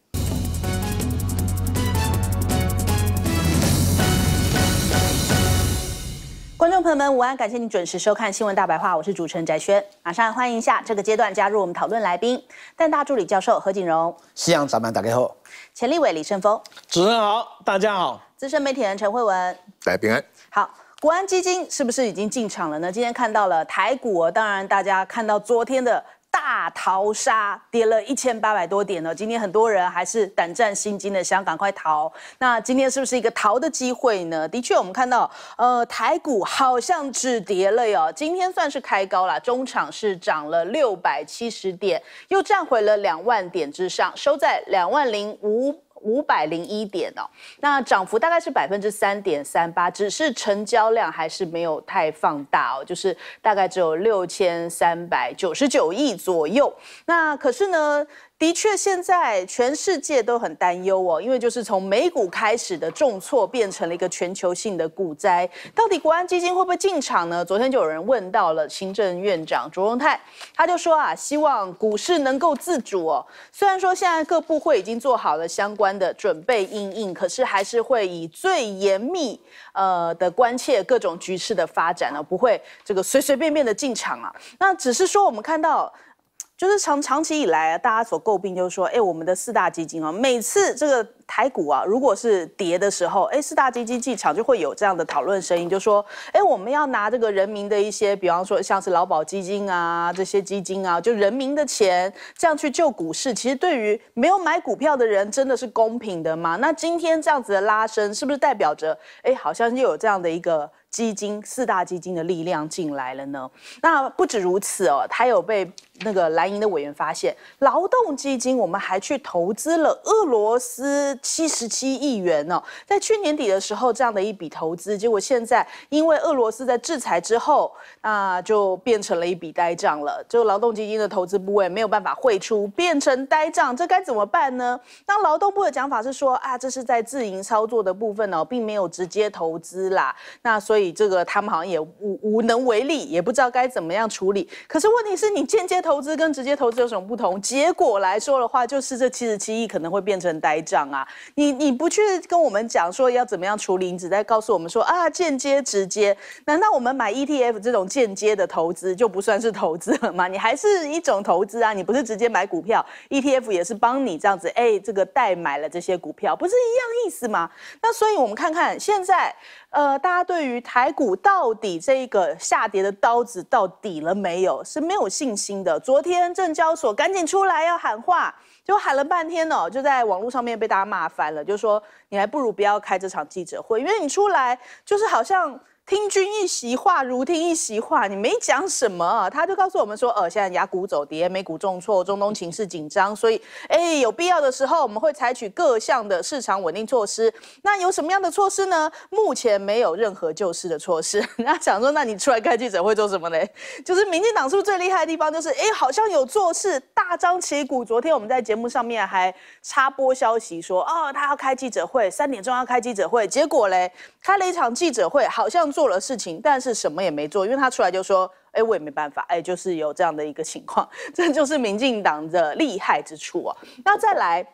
观众朋友们，午安！感谢你准时收看《新闻大白话》，我是主持人翟轩。马上欢迎一下这个阶段加入我们讨论来宾：淡大助理教授何景荣、夕阳长板打开后、钱立伟、李胜峰、主持人好，大家好，资深媒体人陈慧文、来宾好。国安基金是不是已经进场了呢？今天看到了台股，当然大家看到昨天的。大逃杀跌了一千八百多点呢，今天很多人还是胆战心惊的，想赶快逃。那今天是不是一个逃的机会呢？的确，我们看到，呃，台股好像止跌了哟，今天算是开高了，中场是涨了六百七十点，又站回了两万点之上，收在两万零五。五百零一点哦，那涨幅大概是百分之三点三八，只是成交量还是没有太放大哦，就是大概只有六千三百九十九亿左右。那可是呢？的确，现在全世界都很担忧哦，因为就是从美股开始的重挫，变成了一个全球性的股灾。到底国安基金会不会进场呢？昨天就有人问到了行政院长卓荣泰，他就说啊，希望股市能够自主哦。虽然说现在各部会已经做好了相关的准备应应，可是还是会以最严密呃的关切各种局势的发展呢，不会这个随随便便的进场啊。那只是说我们看到。就是长长期以来啊，大家所诟病就是说，哎，我们的四大基金啊，每次这个台股啊，如果是跌的时候，哎，四大基金进场就会有这样的讨论声音，就说，哎，我们要拿这个人民的一些，比方说像是劳保基金啊，这些基金啊，就人民的钱这样去救股市。其实对于没有买股票的人，真的是公平的吗？那今天这样子的拉升，是不是代表着，哎，好像又有这样的一个基金，四大基金的力量进来了呢？那不止如此哦，它有被。那个蓝营的委员发现，劳动基金我们还去投资了俄罗斯七十七亿元呢，在去年底的时候，这样的一笔投资，结果现在因为俄罗斯在制裁之后，那就变成了一笔呆账了。就劳动基金的投资部位没有办法汇出，变成呆账，这该怎么办呢？那劳动部的讲法是说啊，这是在自营操作的部分哦，并没有直接投资啦。那所以这个他们好像也无无能为力，也不知道该怎么样处理。可是问题是你间接投。投资跟直接投资有什么不同？结果来说的话，就是这七十七亿可能会变成呆账啊！你你不去跟我们讲说要怎么样处理，你只在告诉我们说啊，间接直接，难道我们买 ETF 这种间接的投资就不算是投资了吗？你还是一种投资啊！你不是直接买股票，ETF 也是帮你这样子，哎，这个代买了这些股票，不是一样意思吗？那所以我们看看现在。呃，大家对于台股到底这个下跌的刀子到底了没有，是没有信心的。昨天证交所赶紧出来要喊话，就喊了半天哦，就在网络上面被大家骂翻了，就说你还不如不要开这场记者会，因为你出来就是好像。听君一席话，如听一席话。你没讲什么，他就告诉我们说，呃，现在牙股走跌，美股重挫，中东情势紧张，所以，哎，有必要的时候，我们会采取各项的市场稳定措施。那有什么样的措施呢？目前没有任何救市的措施。那想说，那你出来开记者会做什么呢？就是民进党是不是最厉害的地方？就是，哎，好像有做事，大张旗鼓。昨天我们在节目上面还插播消息说，哦，他要开记者会，三点钟要开记者会。结果嘞，开了一场记者会，好像。做了事情，但是什么也没做，因为他出来就说：“哎，我也没办法，哎，就是有这样的一个情况，这就是民进党的厉害之处啊。”那再来。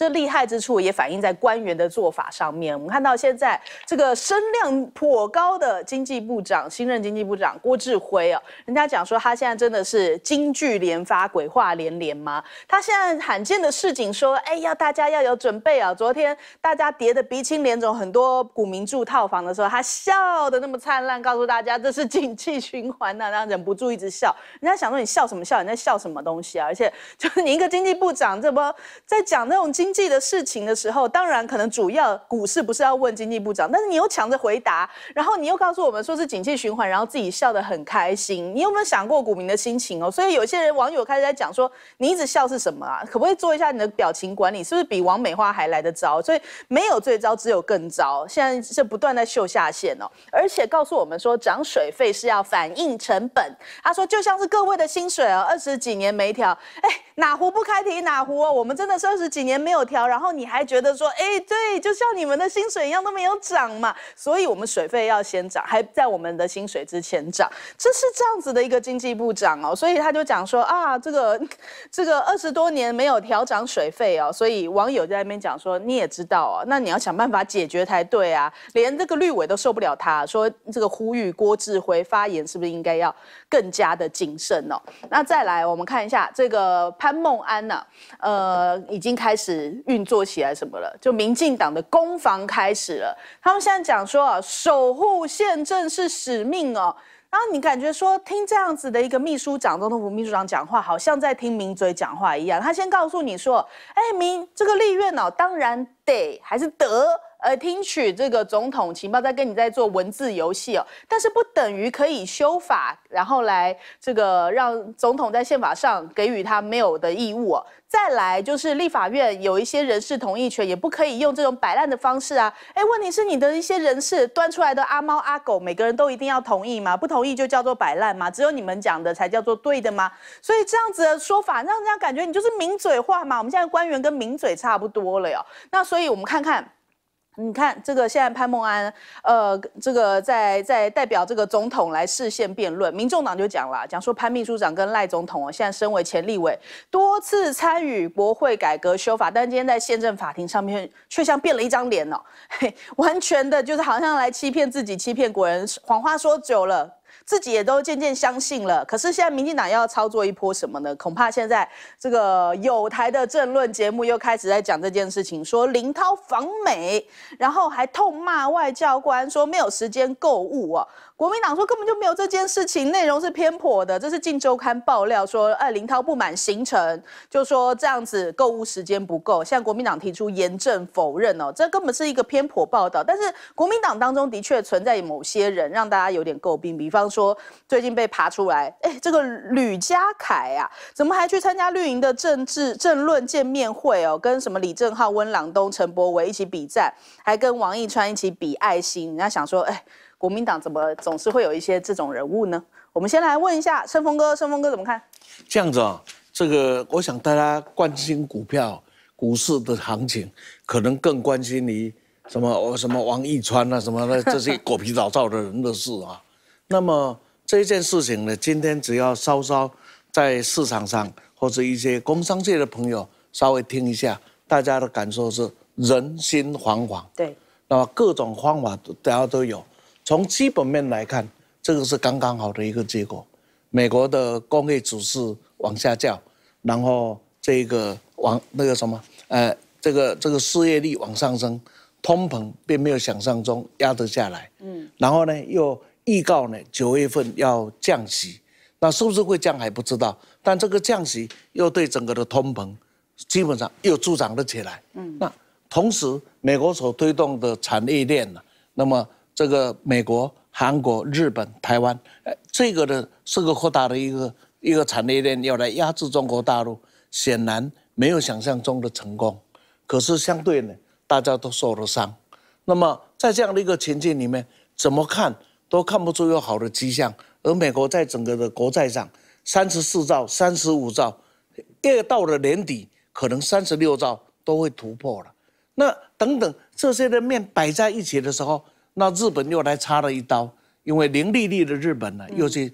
这厉害之处也反映在官员的做法上面。我们看到现在这个声量颇高的经济部长、新任经济部长郭智辉啊，人家讲说他现在真的是金句连发、鬼话连连吗？他现在罕见的市井说：“哎，要大家要有准备啊！”昨天大家跌得鼻青脸肿，很多股民住套房的时候，他笑得那么灿烂，告诉大家这是景气循环呢，让忍不住一直笑。人家想说你笑什么笑？你在笑什么东西啊？而且就是你一个经济部长，这不在讲那种经？经济的事情的时候，当然可能主要股市不是要问经济部长，但是你又抢着回答，然后你又告诉我们说是景气循环，然后自己笑得很开心，你有没有想过股民的心情哦？所以有些人网友开始在讲说，你一直笑是什么啊？可不可以做一下你的表情管理？是不是比王美花还来得糟？所以没有最糟，只有更糟。现在是不断在秀下限哦，而且告诉我们说涨水费是要反映成本。他说就像是各位的薪水哦，二十几年没调，哎。哪壶不开提哪壶哦，我们真的是二十几年没有调，然后你还觉得说，哎，对，就像你们的薪水一样都没有涨嘛，所以我们水费要先涨，还在我们的薪水之前涨，这是这样子的一个经济部长哦，所以他就讲说啊，这个这个二十多年没有调涨水费哦，所以网友在那边讲说，你也知道啊，那你要想办法解决才对啊，连这个绿委都受不了，他说这个呼吁郭志辉发言是不是应该要更加的谨慎哦？那再来我们看一下这个潘。孟安呐，呃，已经开始运作起来什么了？就民进党的攻防开始了。他们现在讲说啊，守护宪政是使命哦。然后你感觉说，听这样子的一个秘书长、总统府秘书长讲话，好像在听名嘴讲话一样。他先告诉你说，哎，民这个立院哦，当然得还是得。呃，听取这个总统情报，在跟你在做文字游戏哦，但是不等于可以修法，然后来这个让总统在宪法上给予他没有的义务哦。再来就是立法院有一些人事同意权，也不可以用这种摆烂的方式啊。哎，问题是你的一些人事端出来的阿猫阿狗，每个人都一定要同意吗？不同意就叫做摆烂吗？只有你们讲的才叫做对的吗？所以这样子的说法，让人家感觉你就是名嘴话嘛。我们现在官员跟名嘴差不多了哟。那所以我们看看。你看这个，现在潘孟安，呃，这个在在代表这个总统来视线辩论，民众党就讲了，讲说潘秘书长跟赖总统哦，现在身为前立委，多次参与国会改革修法，但今天在宪政法庭上面却像变了一张脸哦，嘿，完全的就是好像来欺骗自己，欺骗国人，谎话说久了。自己也都渐渐相信了，可是现在民进党要操作一波什么呢？恐怕现在这个有台的政论节目又开始在讲这件事情，说林涛访美，然后还痛骂外交官说没有时间购物啊。国民党说根本就没有这件事情，内容是偏颇的。这是《近周刊》爆料说，哎，林涛不满行程，就说这样子购物时间不够。向在国民党提出严正否认哦，这根本是一个偏颇报道。但是国民党当中的确存在某些人，让大家有点诟病。比方说，最近被扒出来，哎，这个吕家凯呀，怎么还去参加绿营的政治政论见面会哦？跟什么李正浩、温朗东、陈柏伟一起比战，还跟王毅川一起比爱心。人家想说，哎。国民党怎么总是会有一些这种人物呢？我们先来问一下盛丰哥，盛丰哥怎么看？这样子啊，这个我想大家关心股票、股市的行情，可能更关心你什么我什么王毅川啊什么的这些狗皮倒灶的人的事啊。那么这一件事情呢，今天只要稍稍在市场上或者一些工商界的朋友稍微听一下，大家的感受是人心惶惶。对，那么各种方法大家都有。从基本面来看，这个是刚刚好的一个结果。美国的工业指数往下降，然后这个往那个什么，呃，这个这个失业率往上升，通膨并没有想象中压得下来。嗯。然后呢，又预告呢九月份要降息，那是不是会降还不知道。但这个降息又对整个的通膨，基本上又助长了起来。嗯。那同时，美国所推动的产业链呢，那么。这个美国、韩国、日本、台湾，这个的是个扩大的一个一个产业链，要来压制中国大陆，显然没有想象中的成功。可是相对呢，大家都受了伤。那么在这样的一个情境里面，怎么看都看不出有好的迹象。而美国在整个的国债上，三十四兆、三十五兆，越到了年底，可能三十六兆都会突破了。那等等这些的面摆在一起的时候，那日本又来插了一刀，因为零利率的日本呢，又去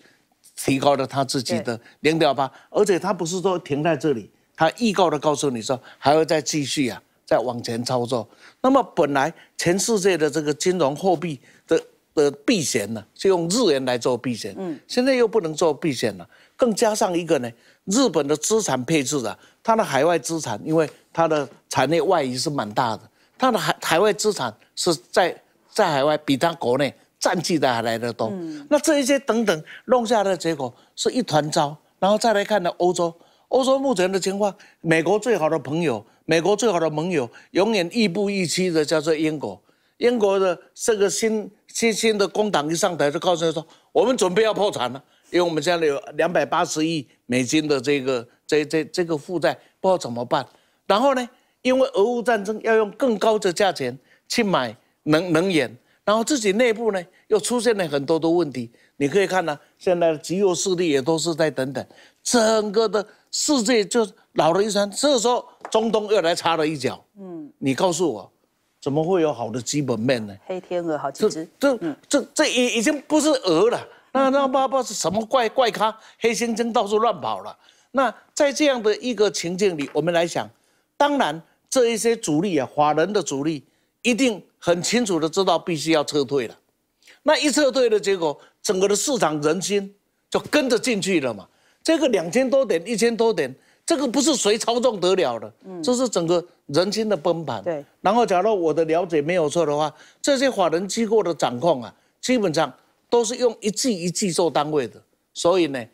提高了他自己的零点八，而且他不是说停在这里，他预告的告诉你说还会再继续啊，再往前操作。那么本来全世界的这个金融货币的的避险呢，就用日元来做避险，嗯，现在又不能做避险了，更加上一个呢，日本的资产配置啊，它的海外资产，因为它的产业外移是蛮大的，它的海海外资产是在。在海外比他国内战绩的还来的多，那这一些等等弄下的结果是一团糟。然后再来看呢，欧洲，欧洲目前的情况，美国最好的朋友，美国最好的盟友，永远亦步亦趋的叫做英国。英国的这个新新新的工党一上台，就告诉他说，我们准备要破产了，因为我们家里有两百八十亿美金的这个这这这个负债，不知道怎么办。然后呢，因为俄乌战争要用更高的价钱去买。能能源，然后自己内部呢又出现了很多的问题。你可以看啊，现在的极右势力也都是在等等，整个的世界就老了一圈。这时候中东又来插了一脚。嗯，你告诉我，怎么会有好的基本面呢？黑天鹅，好其实这这这已已经不是鹅了。那那爸爸是什么怪怪咖，黑猩猩到处乱跑了。那在这样的一个情境里，我们来想，当然这一些主力啊，法人的主力。一定很清楚的知道必须要撤退了，那一撤退的结果，整个的市场人心就跟着进去了嘛。这个两千多点、一千多点，这个不是谁操纵得了的，嗯，这是整个人心的崩盘。对。然后，假如我的了解没有错的话，这些法人机构的掌控啊，基本上都是用一季一季做单位的，所以呢，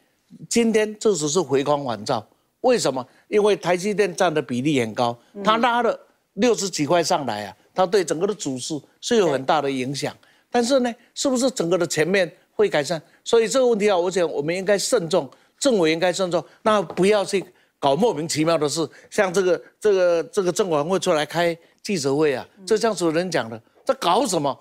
今天这只是回光返照。为什么？因为台积电占的比例很高，它拉了六十几块上来啊。它对整个的组织是有很大的影响，但是呢，是不是整个的前面会改善？所以这个问题啊，我想我们应该慎重，政委应该慎重，那不要去搞莫名其妙的事。像这个、这个、这个，政委会出来开记者会啊，这像主持人讲的，在搞什么？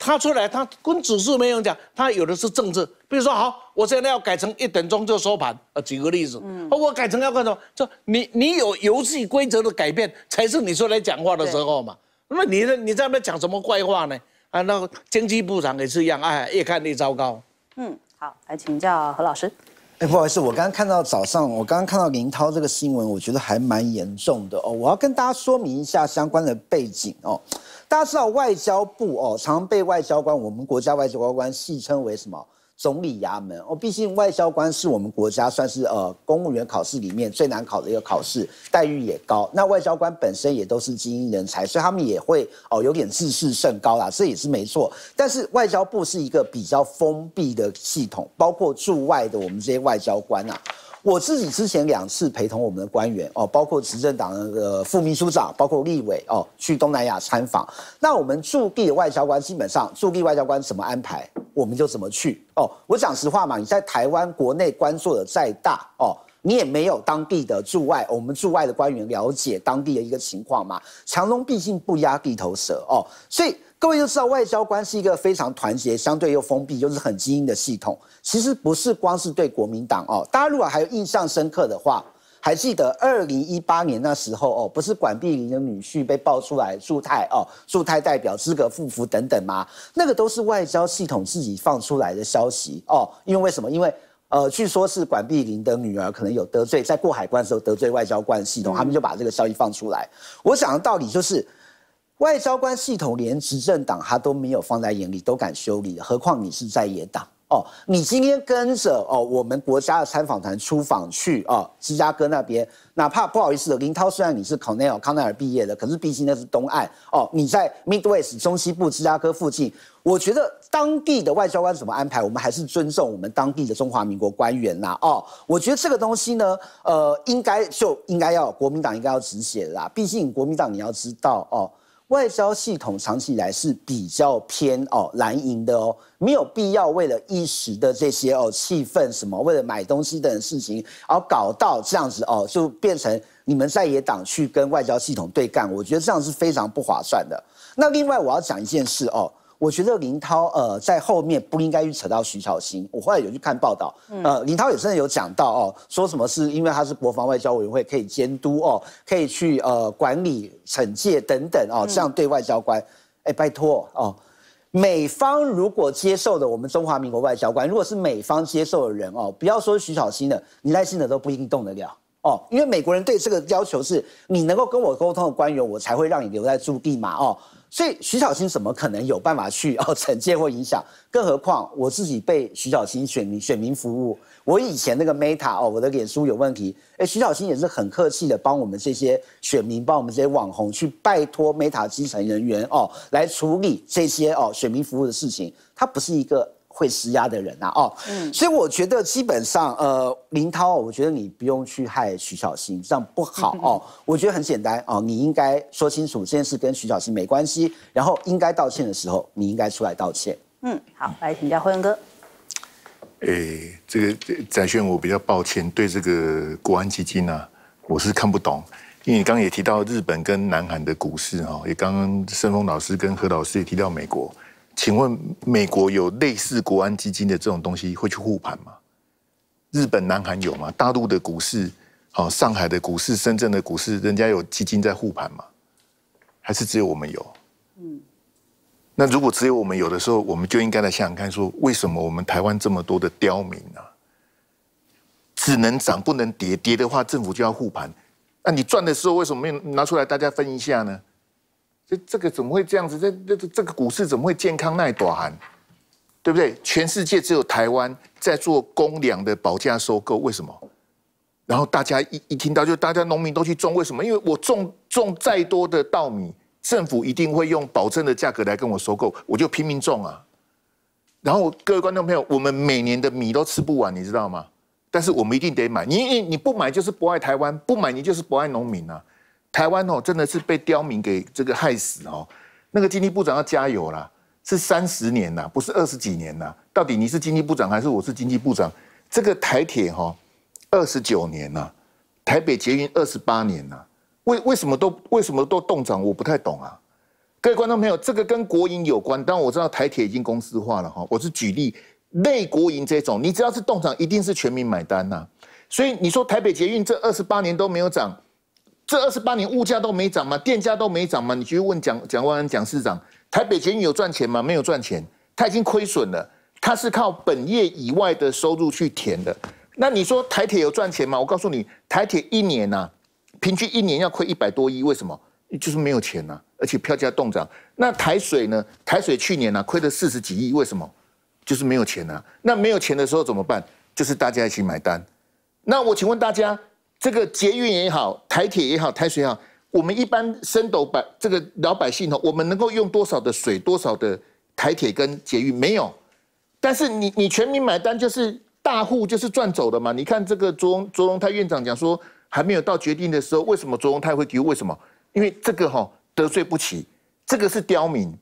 他出来，他跟指示没有讲，他有的是政治。比如说，好，我现在要改成一点钟就收盘啊，举个例子，嗯，我改成要干什么？就你你有游戏规则的改变，才是你说来讲话的时候嘛。那么你呢？你在那边讲什么怪话呢？啊，那个经济部长也是一样，哎，越看越糟糕。嗯，好，来请教何老师。哎，不好意思，我刚刚看到早上，我刚刚看到林涛这个新闻，我觉得还蛮严重的哦。我要跟大家说明一下相关的背景哦。大家知道外交部哦，常被外交官，我们国家外交官戏称为什么？总理衙门，哦，毕竟外交官是我们国家算是呃公务员考试里面最难考的一个考试，待遇也高。那外交官本身也都是精英人才，所以他们也会哦有点自视甚高啦，这也是没错。但是外交部是一个比较封闭的系统，包括驻外的我们这些外交官啊。我自己之前两次陪同我们的官员哦，包括执政党的副秘书长，包括立委哦，去东南亚参访。那我们驻地外交官基本上驻地外交官怎么安排，我们就怎么去哦。我讲实话嘛，你在台湾国内官做的再大哦，你也没有当地的驻外，我们驻外的官员了解当地的一个情况嘛。强龙毕竟不压地头蛇哦，所以。各位都知道，外交官是一个非常团结、相对又封闭、又是很精英的系统。其实不是光是对国民党哦，大家如果还有印象深刻的话，还记得二零一八年那时候哦，不是管碧玲的女婿被爆出来树泰哦，树泰代表资格复符等等吗？那个都是外交系统自己放出来的消息哦。因为为什么？因为呃，据说是管碧玲的女儿可能有得罪，在过海关的时候得罪外交官系统，他们就把这个消息放出来。我想的道理就是。外交官系统连执政党他都没有放在眼里，都敢修理，何况你是在野党哦。你今天跟着哦，我们国家的参访团出访去哦，芝加哥那边，哪怕不好意思，林涛虽然你是康奈尔，康奈尔毕业的，可是毕竟那是东岸哦。你在 Midwest 中西部芝加哥附近，我觉得当地的外交官怎么安排，我们还是尊重我们当地的中华民国官员呐。哦，我觉得这个东西呢，呃，应该就应该要国民党应该要止血啦。毕竟国民党你要知道哦。外交系统长期以来是比较偏哦蓝营的哦，没有必要为了一时的这些哦气氛什么，为了买东西等事情而搞到这样子哦，就变成你们在野党去跟外交系统对干，我觉得这样是非常不划算的。那另外我要讲一件事哦。我觉得林涛呃，在后面不应该去扯到徐小新。我后来有去看报道，呃，林涛也真的有讲到哦，说什么是因为他是国防外交委员会可以监督哦，可以去呃管理、惩戒等等哦，这样对外交官，哎，拜托哦，美方如果接受的，我们中华民国外交官，如果是美方接受的人哦，不要说徐小新的，你耐心的都不一定动得了哦，因为美国人对这个要求是，你能够跟我沟通的官员，我才会让你留在驻地嘛哦。所以徐小青怎么可能有办法去哦惩戒或影响？更何况我自己被徐小青选民选民服务，我以前那个 Meta 哦，我的脸书有问题，哎，徐小青也是很客气的帮我们这些选民，帮我们这些网红去拜托 Meta 基层人员哦来处理这些哦选民服务的事情，他不是一个。会施压的人呐，哦，所以我觉得基本上，呃，林涛，我觉得你不用去害徐小新，这样不好哦。我觉得很简单哦，你应该说清楚这件事跟徐小新没关系，然后应该道歉的时候，你应该出来道歉。嗯，好，来请教辉文哥。哎，这个展炫，我比较抱歉，对这个国安基金啊，我是看不懂。因为你刚刚也提到日本跟南韩的股市哈，也刚刚盛峰老师跟何老师也提到美国。请问美国有类似国安基金的这种东西会去护盘吗？日本、南韩有吗？大陆的股市，好，上海的股市、深圳的股市，人家有基金在护盘吗？还是只有我们有？嗯，那如果只有我们有的时候，我们就应该来想想看，说为什么我们台湾这么多的刁民啊，只能涨不能跌，跌的话政府就要护盘，那你赚的时候为什么没有拿出来大家分一下呢？这这个怎么会这样子？这这这这个股市怎么会健康耐短寒？对不对？全世界只有台湾在做公粮的保价收购，为什么？然后大家一一听到，就大家农民都去种，为什么？因为我种种再多的稻米，政府一定会用保证的价格来跟我收购，我就拼命种啊。然后各位观众朋友，我们每年的米都吃不完，你知道吗？但是我们一定得买，你你你不买就是不爱台湾，不买你就是不爱农民啊。台湾哦，真的是被刁民给这个害死哦。那个经济部长要加油啦，是三十年呐，不是二十几年呐。到底你是经济部长还是我是经济部长？这个台铁哈，二十九年呐，台北捷运二十八年呐，为为什么都为什么都冻涨？我不太懂啊。各位观众朋友，这个跟国营有关，但然我知道台铁已经公司化了哈。我是举例类国营这种，你只要是冻涨，一定是全民买单呐。所以你说台北捷运这二十八年都没有涨。这二十八年物价都没涨吗？电价都没涨吗？你去问蒋蒋万安、蒋市长，台北捷运有赚钱吗？没有赚钱，他已经亏损了。他是靠本业以外的收入去填的。那你说台铁有赚钱吗？我告诉你，台铁一年呐，平均一年要亏一百多亿，为什么？就是没有钱呐。而且票价动涨。那台水呢？台水去年呢，亏了四十几亿，为什么？就是没有钱呐。那没有钱的时候怎么办？就是大家一起买单。那我请问大家。这个捷运也好，台铁也好，台水也好，我们一般升斗百这个老百姓哦，我们能够用多少的水，多少的台铁跟捷运没有？但是你你全民买单就是大户就是赚走的嘛。你看这个卓卓荣泰院长讲说还没有到决定的时候，为什么卓荣泰会提？为什么？因为这个哈得罪不起，这个是刁民。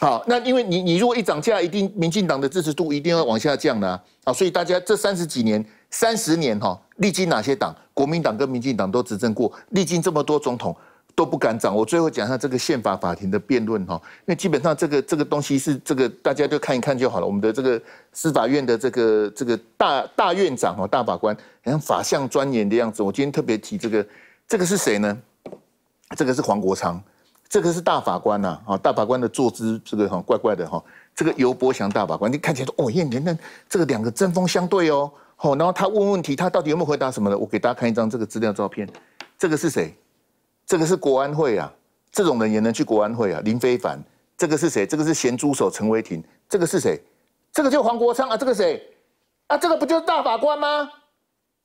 好，那因为你你如果一涨价，一定民进党的支持度一定要往下降呢。啊，所以大家这三十几年。三十年哈，历经哪些党？国民党跟民进党都执政过，历经这么多总统都不敢涨。我最后讲一下这个宪法法庭的辩论哈，因为基本上这个这个东西是这个，大家就看一看就好了。我们的这个司法院的这个这个大大院长哈，大法官好像法相庄严的样子。我今天特别提这个，这个是谁呢？这个是黄国昌，这个是大法官呐啊！大法官的坐姿这个哈怪怪的哈，这个尤伯祥大法官，你看起来哦耶，你看这个两个针锋相对哦。好，然后他问问题，他到底有没有回答什么的？我给大家看一张这个资料照片，这个是谁？这个是国安会啊，这种人也能去国安会啊？林非凡，这个是谁？这个是咸猪手陈威霆，这个是谁？这个就黄国昌啊，这个谁？啊，这个不就是大法官吗？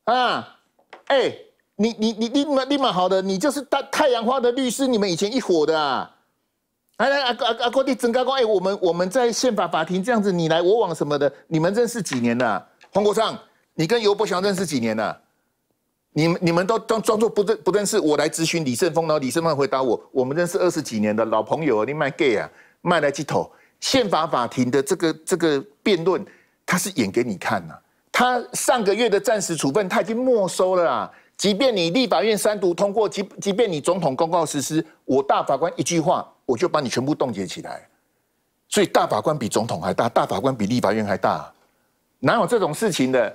啊，哎，你你你你你们你们好的，你就是大太阳花的律师，你们以前一伙的。来来啊啊阿国立整高官，哎，我们我们在宪法法庭这样子你来我往什么的，你们认识几年了？黄国昌。你跟尤伯祥认识几年了？你们你们都都装作不认不认识我来咨询李胜峰然后李胜峰回答我：我们认识二十几年的老朋友你卖 gay 啊？卖来几头？宪法法庭的这个这个辩论，他是演给你看啊。他上个月的暂时处分，他已经没收了啊！即便你立法院三读通过，即即便你总统公告实施，我大法官一句话，我就把你全部冻结起来。所以大法官比总统还大，大法官比立法院还大，哪有这种事情的？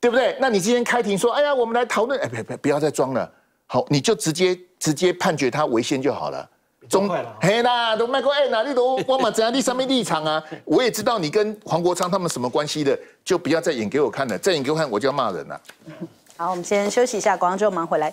对不对？那你今天开庭说，哎呀，我们来讨论，哎，别别不要再装了，好，你就直接直接判决他违宪就好了。中快了，嘿啦，都卖过哎，哪里都光马样你上面立场啊？我也知道你跟黄国昌他们什么关系的，就不要再演给我看了，再演给我看我就要骂人了。好，我们先休息一下，广告之后忙回来。